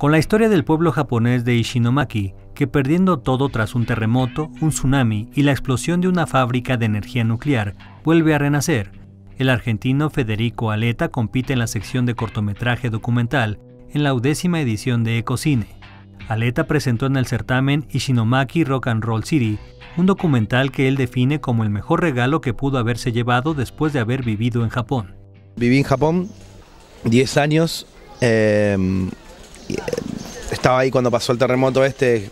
con la historia del pueblo japonés de Ishinomaki, que perdiendo todo tras un terremoto, un tsunami y la explosión de una fábrica de energía nuclear, vuelve a renacer. El argentino Federico Aleta compite en la sección de cortometraje documental en la undécima edición de Ecocine. Aleta presentó en el certamen Ishinomaki Rock and Roll City, un documental que él define como el mejor regalo que pudo haberse llevado después de haber vivido en Japón. Viví en Japón 10 años. Em, eh, estaba ahí cuando pasó el terremoto este,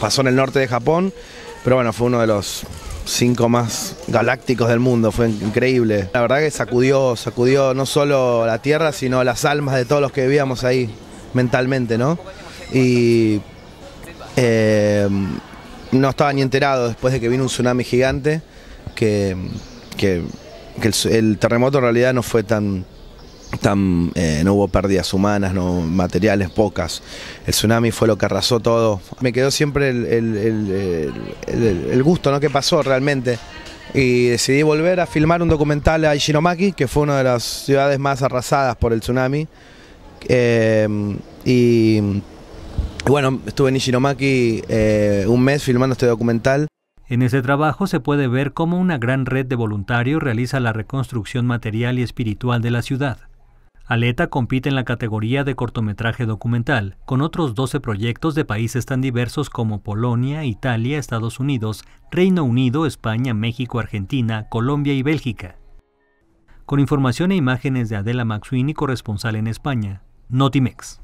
pasó en el norte de Japón, pero bueno, fue uno de los cinco más galácticos del mundo, fue increíble. La verdad que sacudió, sacudió no solo la Tierra, sino las almas de todos los que vivíamos ahí mentalmente, ¿no? Y eh, no estaba ni enterado después de que vino un tsunami gigante, que, el terremoto en realidad no fue tan eh, no hubo pérdidas humanas, no, materiales pocas. El tsunami fue lo que arrasó todo. Me quedó siempre el, el, el, gusto ¿no? que pasó realmente. Y decidí volver a filmar un documental a Ishinomaki, que fue una de las ciudades más arrasadas por el tsunami. Eh, y, bueno, estuve en Ishinomaki eh, un mes filmando este documental. En ese trabajo se puede ver cómo una gran red de voluntarios realiza la reconstrucción material y espiritual de la ciudad. Aleta compite en la categoría de cortometraje documental, con otros 12 proyectos de países tan diversos como Polonia, Italia, Estados Unidos, Reino Unido, España, México, Argentina, Colombia y Bélgica. Con información e imágenes de Adela Maxwini, corresponsal en España, Notimex.